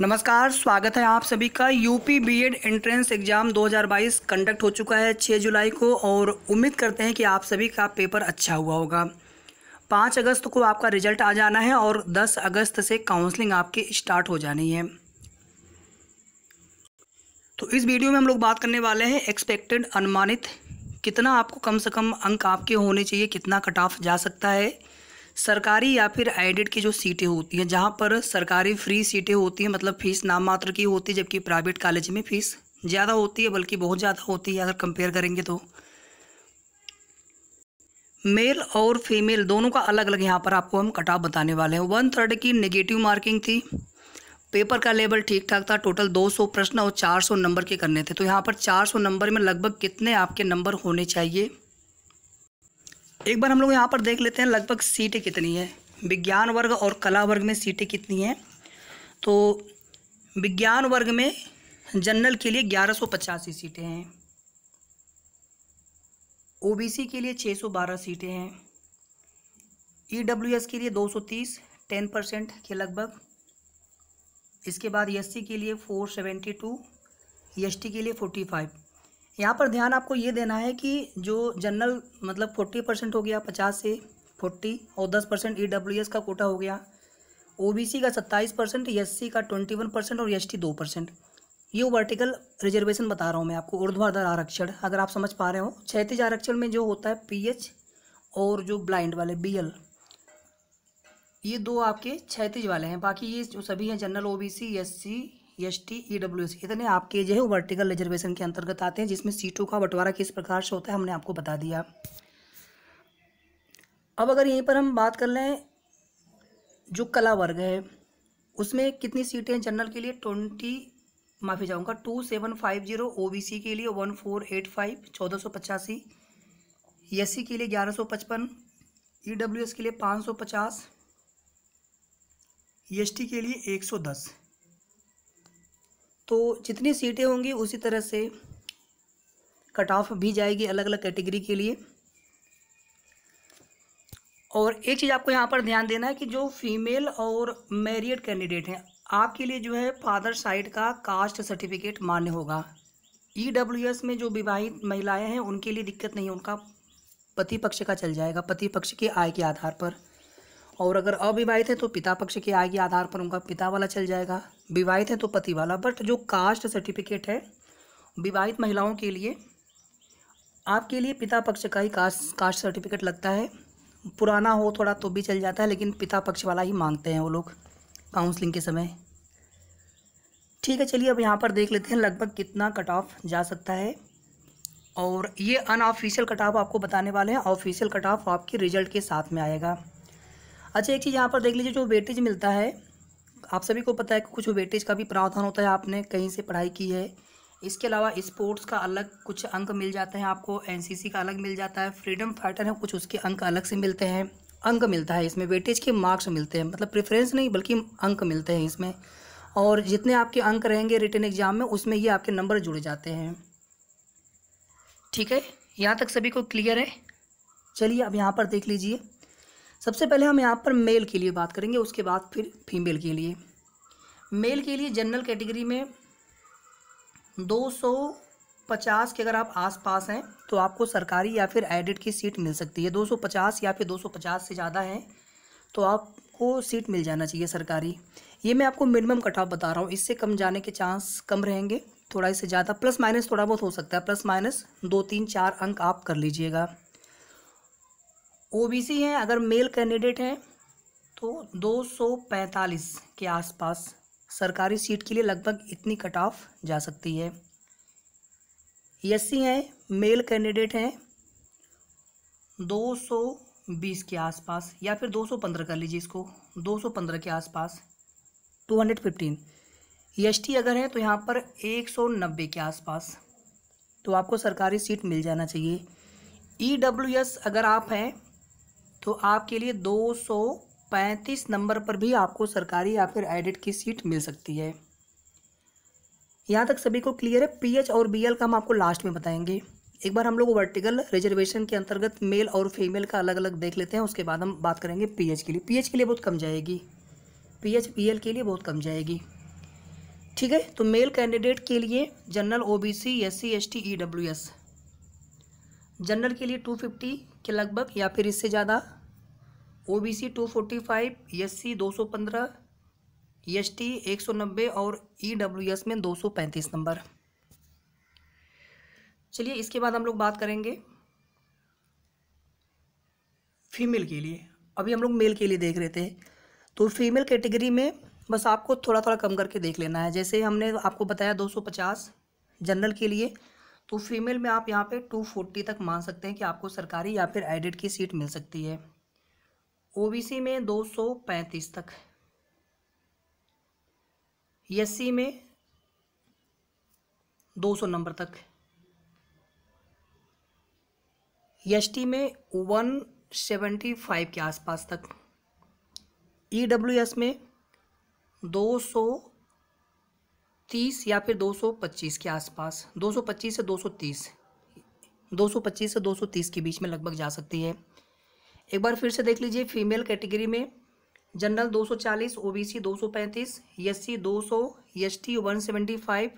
नमस्कार स्वागत है आप सभी का UP BEd entrance exam 2022 conduct हो चुका है 6 जुलाई को और उम्मीद करते हैं कि आप सभी का पेपर अच्छा हुआ होगा 5 अगस्त को आपका रिजल्ट आ जाना है और 10 अगस्त से काउंसलिंग आपकी स्टार्ट हो जानी है तो इस वीडियो में हम लोग बात करने वाले हैं एक्सपेक्टेड अनुमानित कितना आपको कम से कम अंक आपके होने चाहिए कितना कट ऑफ जा सकता है सरकारी या फिर एडेड की जो सीटें होती हैं जहाँ पर सरकारी फ्री सीटें होती हैं मतलब फ़ीस नाम मात्र की होती है जबकि प्राइवेट कॉलेज में फ़ीस ज़्यादा होती है बल्कि बहुत ज़्यादा होती है अगर कंपेयर करेंगे तो मेल और फीमेल दोनों का अलग अलग यहाँ पर आपको हम कटाव बताने वाले हैं वन थर्ड की नेगेटिव मार्किंग थी पेपर का लेवल ठीक ठाक था टोटल 200 प्रश्न और 400 नंबर के करने थे तो यहाँ पर 400 नंबर में लगभग कितने आपके नंबर होने चाहिए एक बार हम लोग यहाँ पर देख लेते हैं लगभग सीटें कितनी है विज्ञान वर्ग और कला वर्ग में सीटें कितनी हैं तो विज्ञान वर्ग में जनरल के लिए ग्यारह सौ पचासी सीटें हैं ओबीसी के लिए छः सौ बारह सीटें हैं ईडब्ल्यूएस के लिए दो सौ तीस टेन परसेंट के लगभग इसके बाद एससी के लिए फोर सेवेंटी टू एसटी के लिए फोर्टी फाइव यहाँ पर ध्यान आपको ये देना है कि जो जनरल मतलब फोर्टी परसेंट हो गया पचास से फोर्टी और दस परसेंट ई e का कोटा हो गया ओबीसी का सत्ताईस परसेंट एस का ट्वेंटी वन परसेंट और एस टी दो परसेंट ये वर्टिकल रिजर्वेशन बता रहा हूँ मैं आपको ऊर्ध्वाधर आरक्षण अगर आप समझ पा रहे हो क्षैतिज आरक्षण में जो होता है पी और जो ब्लाइंड वाले बी ये दो आपके क्षैतिज वाले हैं बाकी ये जो सभी हैं general OBC C S T E W S इतने आपके जो है वर्टिकल रिजर्वेशन के अंतर्गत आते हैं जिसमें सीटों का बंटवारा किस प्रकार से होता है हमने आपको बता दिया अब अगर यहीं पर हम बात कर लें जो कला वर्ग है उसमें कितनी सीटें हैं जनरल के लिए ट्वेंटी माफी जाऊँगा two seven five zero O B C के लिए वन फोर एट फाइव चौदह सौ पचासी एस e सी के लिए ग्यारह सौ पचपन ई डब्ल्यू एस के लिए पाँच सौ पचास एस e टी के लिए एक सौ दस तो जितनी सीटें होंगी उसी तरह से कट ऑफ भी जाएगी अलग अलग कैटेगरी के लिए और एक चीज़ आपको यहाँ पर ध्यान देना है कि जो फीमेल और मैरिड कैंडिडेट हैं आपके लिए जो है फादर साइड का कास्ट सर्टिफिकेट मान्य होगा ई डब्ल्यू एस में जो विवाहित महिलाएं हैं उनके लिए दिक्कत नहीं उनका पति पक्ष का चल जाएगा पति पक्ष की आय के आधार पर और अगर अविवाहित है तो पिता पक्ष के आय के आधार पर उनका पिता वाला चल जाएगा विवाहित है तो पति वाला बट जो कास्ट सर्टिफिकेट है विवाहित महिलाओं के लिए आपके लिए पिता पक्ष का ही कास्ट कास्ट सर्टिफिकेट लगता है पुराना हो थोड़ा तो भी चल जाता है लेकिन पिता पक्ष वाला ही मांगते हैं वो लोग काउंसलिंग के समय ठीक है चलिए अब यहाँ पर देख लेते हैं लगभग कितना कट ऑफ जा सकता है और ये अनऑफिशियल कट ऑफ आपको बताने वाले हैं ऑफिशियल कट ऑफ आपके रिजल्ट के साथ में आएगा अच्छा एक चीज़ यहाँ पर देख लीजिए जो वेटेज मिलता है आप सभी को पता है कि कुछ वेटेज का भी प्रावधान होता है आपने कहीं से पढ़ाई की है इसके अलावा स्पोर्ट्स का अलग कुछ अंक मिल जाते हैं आपको एनसीसी का अलग मिल जाता है फ्रीडम फाइटर है कुछ उसके अंक अलग से मिलते हैं अंक मिलता है इसमें वेटेज के मार्क्स मिलते हैं मतलब प्रेफरेंस नहीं बल्कि अंक मिलते हैं इसमें और जितने आपके अंक रहेंगे रिटर्न एग्जाम में उसमें ही आपके नंबर जुड़े जाते हैं ठीक है यहाँ तक सभी को क्लियर है चलिए अब यहाँ पर देख लीजिए सबसे पहले हम यहाँ पर मेल के लिए बात करेंगे उसके बाद फिर फीमेल के लिए मेल के लिए जनरल कैटेगरी में 250 के अगर आप आसपास हैं तो आपको सरकारी या फिर एडिट की सीट मिल सकती है 250 या फिर 250 से ज़्यादा हैं तो आपको सीट मिल जाना चाहिए सरकारी ये मैं आपको मिनिमम कट ऑफ बता रहा हूँ इससे कम जाने के चांस कम रहेंगे थोड़ा इससे ज़्यादा प्लस माइनस थोड़ा बहुत हो सकता है प्लस माइनस दो तीन चार अंक आप कर लीजिएगा ओबीसी हैं अगर मेल कैंडिडेट हैं तो 245 के आसपास सरकारी सीट के लिए लगभग इतनी कट ऑफ जा सकती है एस हैं मेल कैंडिडेट हैं 220 के आसपास या फिर 215 कर लीजिए इसको 215 के आसपास 215 एसटी अगर है तो यहाँ पर 190 के आसपास तो आपको सरकारी सीट मिल जाना चाहिए ई अगर आप हैं तो आपके लिए दो सौ पैंतीस नंबर पर भी आपको सरकारी या फिर एडिट की सीट मिल सकती है यहाँ तक सभी को क्लियर है पीएच और बीएल का हम आपको लास्ट में बताएंगे एक बार हम लोग वर्टिकल रिजर्वेशन के अंतर्गत मेल और फीमेल का अलग अलग देख लेते हैं उसके बाद हम बात करेंगे पीएच के लिए पीएच के लिए बहुत कम जाएगी पीएच बीएल के लिए बहुत कम जाएगी ठीक है तो मेल कैंडिडेट के लिए general OBC SC ST EWS general के लिए टू फिफ्टी के लगभग या फिर इससे ज़्यादा O B C two forty five S C दो सौ पंद्रह एस टी एक सौ नब्बे और ई डब्ल्यू एस में दो सौ पैंतीस नंबर चलिए इसके बाद हम लोग बात करेंगे फीमेल के लिए अभी हम लोग मेल के लिए देख रहे थे तो फीमेल कैटेगरी में बस आपको थोड़ा थोड़ा कम करके देख लेना है जैसे हमने आपको बताया 250 जनरल के लिए तो फीमेल में आप यहाँ पे 240 तक मान सकते हैं कि आपको सरकारी या फिर एडिड की सीट मिल सकती है ओबीसी में 235 तक एससी में 200 नंबर तक एसटी में 175 के आसपास तक ईडब्ल्यूएस में 230 या फिर 225 के आसपास 225 से 230 225 से 230 के बीच में लगभग जा सकती है एक बार फिर से देख लीजिए फीमेल कैटेगरी में जनरल 240, ओबीसी 235, एससी 200, एसटी 175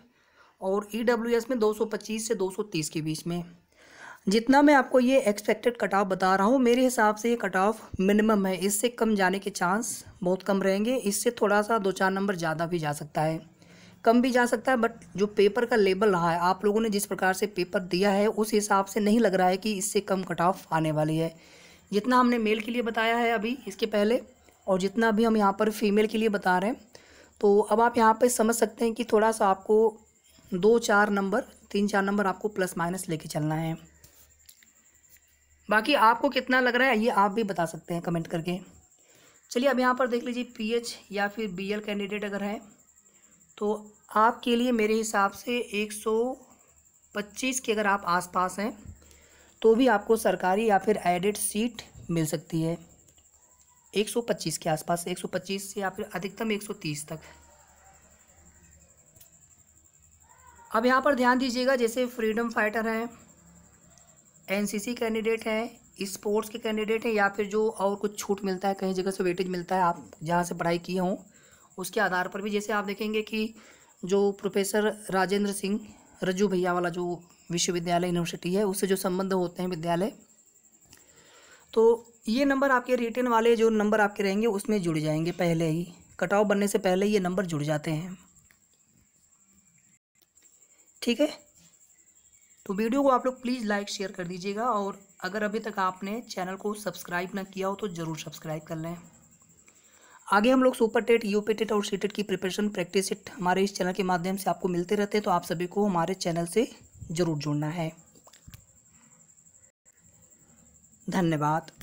और ईडब्ल्यूएस e में 225 से 230 के बीच में जितना मैं आपको ये एक्सपेक्टेड कट ऑफ बता रहा हूँ मेरे हिसाब से ये कट ऑफ मिनिमम है इससे कम जाने के चांस बहुत कम रहेंगे इससे थोड़ा सा दो चार नंबर ज़्यादा भी जा सकता है कम भी जा सकता है बट जो पेपर का लेबल रहा है आप लोगों ने जिस प्रकार से पेपर दिया है उस हिसाब से नहीं लग रहा है कि इससे कम कट ऑफ आने वाली है जितना हमने मेल के लिए बताया है अभी इसके पहले और जितना अभी हम यहाँ पर फीमेल के लिए बता रहे हैं तो अब आप यहाँ पर समझ सकते हैं कि थोड़ा सा आपको दो चार नंबर तीन चार नंबर आपको प्लस माइनस लेके चलना है बाकी आपको कितना लग रहा है ये आप भी बता सकते हैं कमेंट करके चलिए अब यहाँ पर देख लीजिए पीएच या फिर बीएल कैंडिडेट अगर है तो आपके लिए मेरे हिसाब से 125 के अगर आप आसपास हैं तो भी आपको सरकारी या फिर एडेड सीट मिल सकती है 125 के आसपास 125 से या फिर अधिकतम 130 तक अब यहाँ पर ध्यान दीजिएगा जैसे फ्रीडम फाइटर हैं एनसीसी कैंडिडेट हैं स्पोर्ट्स के कैंडिडेट हैं या फिर जो और कुछ छूट मिलता है कहीं जगह से वेटेज मिलता है आप जहाँ से पढ़ाई किए हों उसके आधार पर भी जैसे आप देखेंगे कि जो प्रोफेसर राजेंद्र सिंह रजू भैया वाला जो विश्वविद्यालय यूनिवर्सिटी है उससे जो संबंध होते हैं विद्यालय तो ये नंबर आपके रिटर्न वाले जो नंबर आपके रहेंगे उसमें जुड़ जाएंगे पहले ही कटाव बनने से पहले ये नंबर जुड़ जाते हैं ठीक है तो वीडियो को आप लोग प्लीज़ लाइक शेयर कर दीजिएगा और अगर अभी तक आपने चैनल को सब्सक्राइब ना किया हो तो ज़रूर सब्सक्राइब कर लें आगे हम लोग सुपर टेट यूपी टेट और सी टेट की प्रिपरेशन प्रैक्टिस हमारे इस चैनल के माध्यम से आपको मिलते रहते हैं तो आप सभी को हमारे चैनल से ज़रूर जुड़ना है धन्यवाद